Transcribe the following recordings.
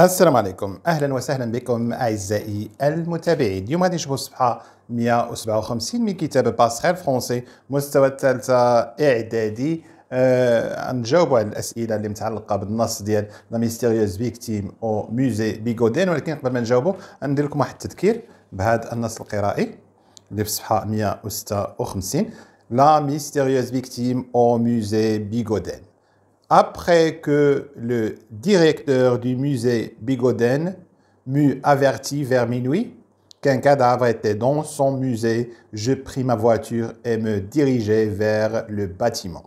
السلام عليكم اهلا وسهلا بكم اعزائي المتابعين اليوم غادي نشوفوا الصفحه 157 من كتاب باسخيل فرونسي مستوى الثالثه اعدادي آه نجاوبوا على الاسئله اللي متعلقه بالنص ديال لا ميستيريوز فيكتيم او ميزي بيغودين ولكن قبل ما نجاوبوا ندير لكم واحد التذكير بهذا النص القرائي اللي في الصفحه 156 لا ميستيريوز فيكتيم او ميزي بيغودين après que le directeur du musée Bigoden m'eut averti vers minuit qu'un cadavre était dans son musée, je pris ma voiture et me dirigeai vers le bâtiment.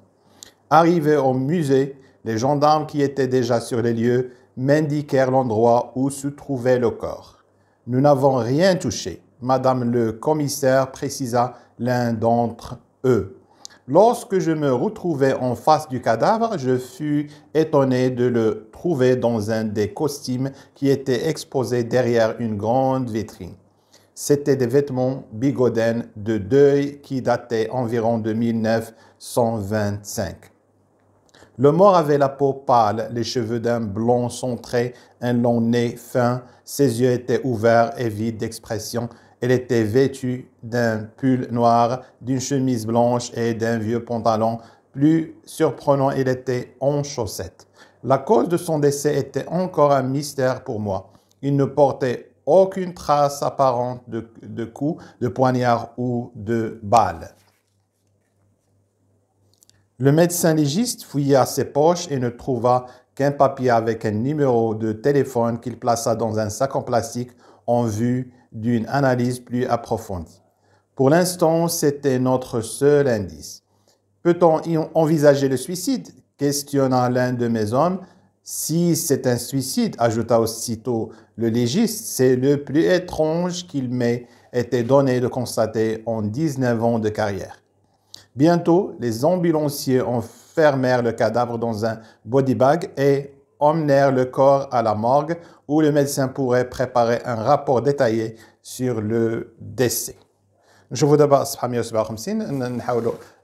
Arrivé au musée, les gendarmes qui étaient déjà sur les lieux m'indiquèrent l'endroit où se trouvait le corps. Nous n'avons rien touché, Madame le commissaire précisa l'un d'entre eux. Lorsque je me retrouvais en face du cadavre, je fus étonné de le trouver dans un des costumes qui étaient exposés derrière une grande vitrine. C'étaient des vêtements bigodens de deuil qui dataient environ de 1925. Le mort avait la peau pâle, les cheveux d'un blond centré, un long nez fin, ses yeux étaient ouverts et vides d'expression, elle était vêtue d'un pull noir, d'une chemise blanche et d'un vieux pantalon. Plus surprenant, elle était en chaussettes. La cause de son décès était encore un mystère pour moi. Il ne portait aucune trace apparente de, coups, de poignard ou de balles. Le médecin légiste fouilla ses poches et ne trouva qu'un papier avec un numéro de téléphone qu'il plaça dans un sac en plastique en vue d'une analyse plus approfondie. Pour l'instant, c'était notre seul indice. Peut-on envisager le suicide questionna l'un de mes hommes. Si c'est un suicide, ajouta aussitôt le légiste, c'est le plus étrange qu'il m'ait été donné de constater en 19 ans de carrière. Bientôt, les ambulanciers enfermèrent le cadavre dans un body bag et emmenèrent le corps à la morgue où le médecin pourrait préparer un rapport détaillé sur le décès. Je vous demande, 157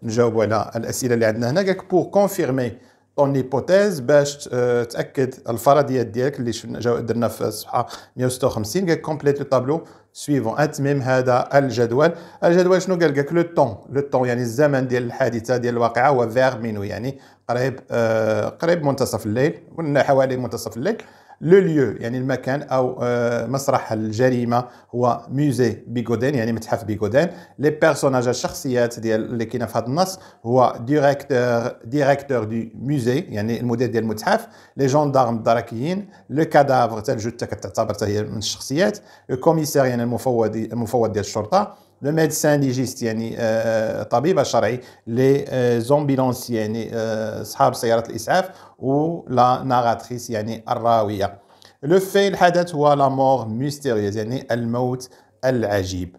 vous pour confirmer اون ايبوتيز باش تاكد الفرضيات ديالك اللي درنا في الصفحه 156 قال كومبليت لو طابلو سويفون اتميم هذا الجدول الجدول شنو قال لك لو طون لو طون يعني الزمن ديال الحادثه ديال الواقعه هو فيغ مينو يعني قريب آه قريب منتصف الليل حوالي منتصف الليل لو ليو يعني المكان او آه، مسرح الجريمه هو ميوزي بيغودين يعني متحف بيغودين لي بيرسوناج الشخصيات ديال اللي كاينه في هذا النص هو ديريكتور ديريكتور دو ميوزي يعني المدير ديال المتحف لي جوندارم الدركيين لو كادافر تاع الجثه كتعتبر حتى هي من الشخصيات الكوميسار يعني المفوض المفوض ديال الشرطه لو ميديسان ليجيست يعني الطبيب الشرعي لي زومبيلونس يعني اصحاب سياره الاسعاف و لا ناراتريس يعني الراويه لو في الحدث هو لا مور ميستيريوز يعني الموت العجيب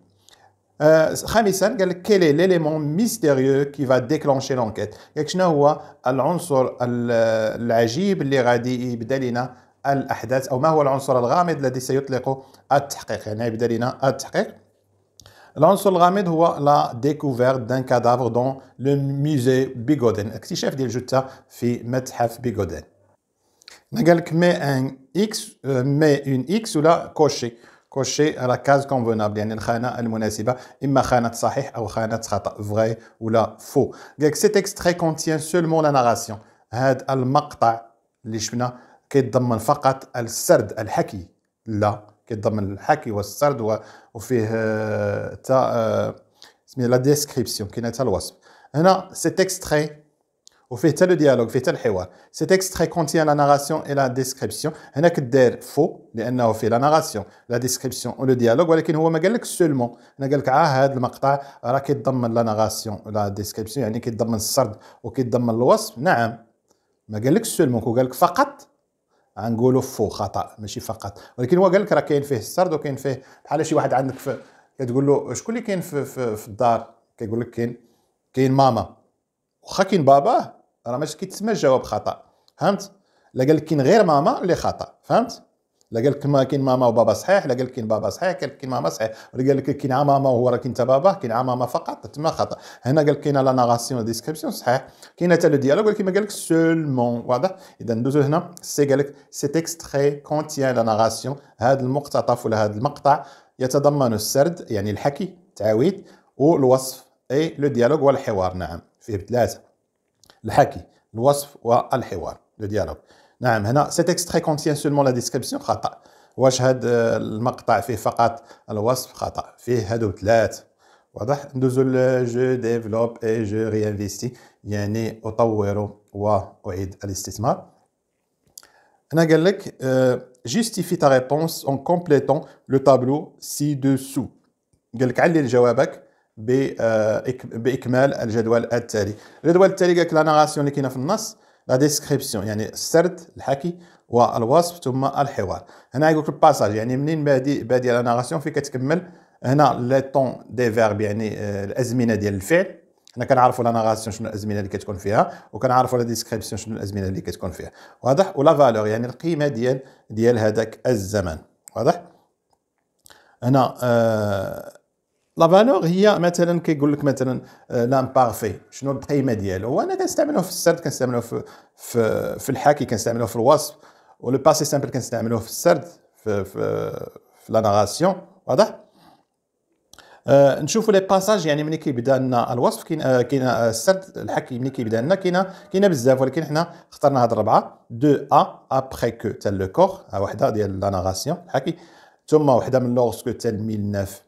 خامسا قال لك كيلي ليليمون ميستيريو كي فا ديكلونشي لونكيت ياك شنو هو العنصر العجيب اللي غادي يبدا لنا الاحداث او ما هو العنصر الغامض الذي سيطلق التحقيق يعني يبدا لنا التحقيق L'Ansul Ramid هو la découverte d'un cadavre dans le musée Bigoden. اكتشاف ديال جثة في متحف Bigoden. نقالك met un X, euh, une X ou la cocher. كوشي على كاز case convenable. الخانه المناسبه اما خانه صحيح او ولا فقط السرد الحكي لا كيتضمن الحكي والسرد وفيه آه، تا آه، سميه لا ديسكريبسيون كاين حتى الوصف هنا سي تيكستري وفيه حتى لو ديالوغ فيه حتى الحوار سي تيكستري كونتيان لا ناراسيون اي لا ديسكريبسيون هنا كدير فو لانه فيه لا ناراسيون لا ديسكريبسيون ولو ديالوغ ولكن هو ما قالك سولمون هنا قالك عا هذا المقطع راه كيتضمن لا ناراسيون لا ديسكريبسيون يعني كيتضمن السرد وكيتضمن الوصف نعم ما قالك سولمون هو قالك فقط غنقولوا فو خطا ماشي فقط ولكن هو قال لك راه كاين فيه السرد وكاين فيه بحال شي واحد عندك في كتقول له شكون اللي كاين في, في, في الدار كيقول لك كاين كاين ماما واخا كاين باباه راه ماشي كيتسمى الجواب خطا فهمت لا قال لك كاين غير ماما اللي خطا فهمت لا قال لك ما كاين ماما وبابا صحيح لا قال لك كاين بابا صحيح قال لك كاين ماما صحيح ولا قال لك كاين ماما وهو راك انت بابا كاين ماما فقط تما خطا هنا قال لك كاين لا ناراسيون ديسكريبسيون صحيح كاين حتى لو ديالوج ولكن ما قال لك سولمون واضح اذا ندوزو هنا سي قال لك سي تيكستري كونتيان لا ناراسيون هذا المقتطف ولا هذا المقطع يتضمن السرد يعني الحكي تعاويد والوصف اي لو ديالوج والحوار نعم فيه ثلاثه الحكي الوصف والحوار لو ديالوج نعم extrait contient seulement la description لا ديسكريبسيون خطا واش المقطع فيه فقط الوصف خطا فيه هادو واضح لا ديسكريبسيون يعني السرد الحكي والوصف ثم الحوار هنا يقول لك الباساج يعني منين بادي بادي لا ناراسيون فين كتكمل هنا لي طون دي فيرب يعني آه، الازمنه ديال الفعل حنا كنعرفوا لا ناراسيون شنو الازمنه اللي كتكون فيها وكنعرفوا لا ديسكريبسيون شنو الازمنه اللي كتكون فيها واضح ولا فالور يعني القيمه ديال ديال هذاك الزمن واضح هنا آه لا فالور هي مثلا كيقول لك مثلا لامبارفي شنو القيمه ديالو وانا كنستعملوه في السرد كنستعملوه في في, في الحكي كنستعملوه في الوصف ولو باسي سامبل كنستعملوه في السرد في في, في لا ناراسيون واضح آه نشوفوا لي باساج يعني ملي كيبدا لنا الوصف كاين كاين السرد الحكي ملي كيبدا لنا كاين كاين بزاف ولكن حنا اخترنا هاد الربعه دو ا ابخي كو تال لو كور وحده ديال لا ناراسيون الحكي ثم وحده من لوغسكو تال 1900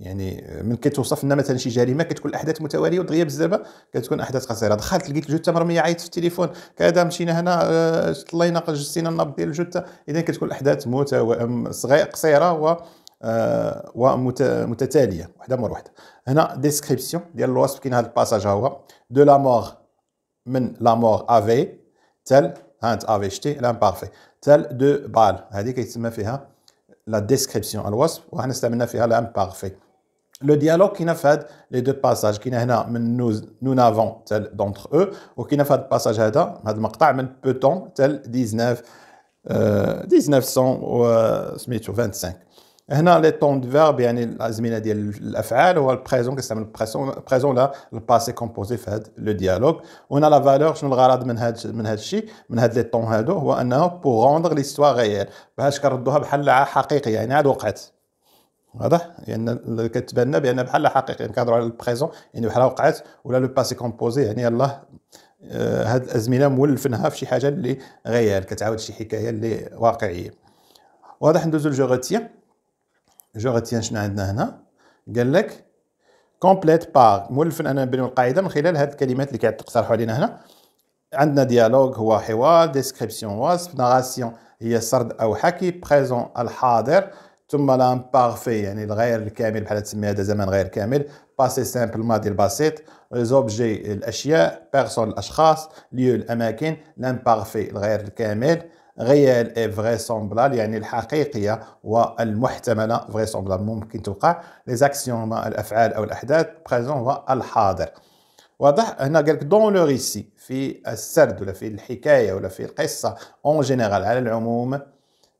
يعني من كتوصف لنا مثلا شي جريمه كتكون الاحداث متواليه ودغيا بزاف كتكون احداث قصيره دخلت لقيت الجثه مرميه عيطت في التليفون كذا مشينا هنا طلينا آه، جسينا النبض ديال الجثه اذا كتكون الاحداث متو... صغيره قصيره و آه، ومتتاليه وحده مور وحده هنا ديسكريبسيون ديال الوصف كاين هذا الباساج ها هو دو لا مور من لا مور افي تال هانت افي شتي لامبارفي تال دو بال هذه كيتسمى فيها لا ديسكريبسيون الوصف وحنا استعملنا فيها لامبارفي لو ديالوغ في هاد لي دو باساج كاين هنا من نو نو نافون تال دونتر او وكاين في هاد الباساج هذا هاد المقطع من بوتون تاع 19 1900 سميتو 25 هنا لي تون دو فيرب يعني الازمنه ديال الافعال هو البريزون كنستعمل البريزون بريزون لا الباسي كومبوزي في هاد لو ديالوج وهنا لا فالور شنو الغرض من هاد من هذا الشيء من هاد لي تون هادو هو انه بوغ روندر ليستوار غيال باش كنردوها بحال حقيقيه يعني عاد وقعت واضح يعني كتبان لنا بان بحال حقيقي نكادروا يعني على البريزون يعني بحال وقعت ولا لو باسي كومبوزي يعني الله آه، هاد الازمنه مولفنها في شي حاجه اللي غيال كتعاود شي حكايه اللي واقعيه واضح ندوزو لجو غوتيان جو غوتيان شنو عندنا هنا قال لك كومبليت بار مولفن انا نبنيو القاعده من خلال هاد الكلمات اللي كيتقترحوا علينا هنا عندنا ديالوج هو حوار ديسكريبسيون وصف ناراسيون هي سرد او حكي بريزون الحاضر ثم لان بارفي يعني الغير الكامل بحال تسمي هذا زمان غير كامل باسي سامبل ماضي البسيط زوبجي الاشياء بيرسون الاشخاص ليو الاماكن لامبارفي الغير الكامل غيال اي فريسومبلال يعني الحقيقيه والمحتمله فريسومبلال ممكن توقع لي زاكسيون الافعال او الاحداث بريزون هو الحاضر واضح هنا قال لك دون لو ريسي في السرد ولا في الحكايه ولا في القصه اون جينيرال على العموم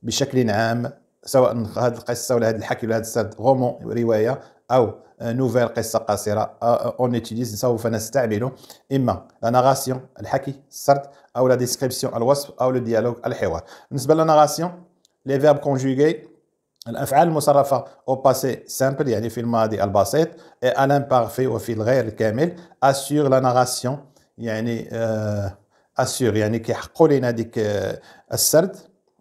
بشكل عام سواء هذه القصه ولا هذا الحكي ولا هذا السرد غومون روايه او نوفيل قصه قصيره اون اتيليز سوف نستعمل اما لا ناغاسيون الحكي السرد او لا ديسكريبسيون الوصف او لو ديالوغ الحوار بالنسبه لا ناغاسيون لي فيرب كونجوغي الافعال المصرفه او باسي سامبل يعني في الماضي البسيط اي امبارفي وفي الغير الكامل اسيغ لا ناغاسيون يعني اسيغ آه، يعني كيحقوا لنا ديك آه، السرد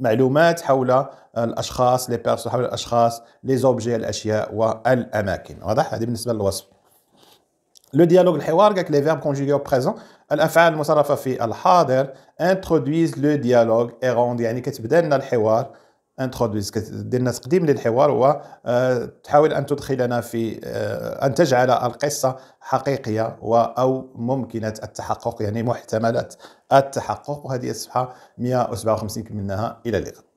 معلومات حول الاشخاص لي بيرسون حول الاشخاص لي زوبجي الاشياء والاماكن واضح هذه بالنسبه للوصف لو ديالوغ الحوار قالك لي فيرب او بريزون الافعال المصرفه في الحاضر انتروديز لو ديالوغ اي يعني كتبدا لنا الحوار انترودويز دير لنا تقديم للحوار وتحاول آه، ان تدخلنا في آه، ان تجعل القصه حقيقيه و او ممكنه التحقق يعني محتمله التحقق وهذه الصفحه 157 منها الى اللقاء